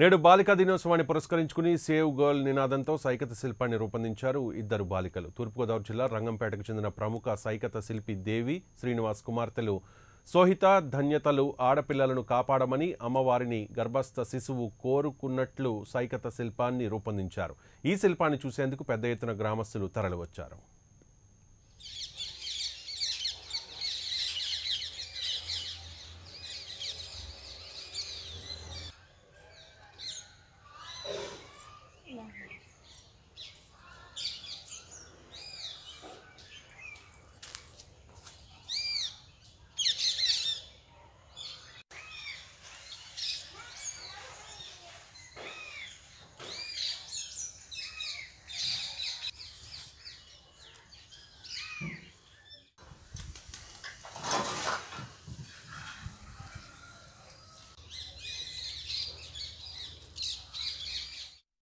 నేడు బాలికా దినోత్సవాన్ని పురస్కరించుకుని సేవ్ గర్ల్ నినాదంతో సైకత శిల్పాన్ని రూపొందించారు ఇద్దరు బాలికలు తూర్పుగోదావరి జిల్లా రంగంపేటకు చెందిన ప్రముఖ సైకత శిల్పి దేవి శ్రీనివాస్ కుమార్తెలు సోహిత ధన్యతలు ఆడపిల్లలను కాపాడమని అమ్మవారిని గర్భస్థ శిశువు కోరుకున్నట్లు సైకత శిల్పాన్ని రూపొందించారు ఈ శిల్పాన్ని చూసేందుకు పెద్ద ఎత్తున గ్రామస్తులు తరలివచ్చారు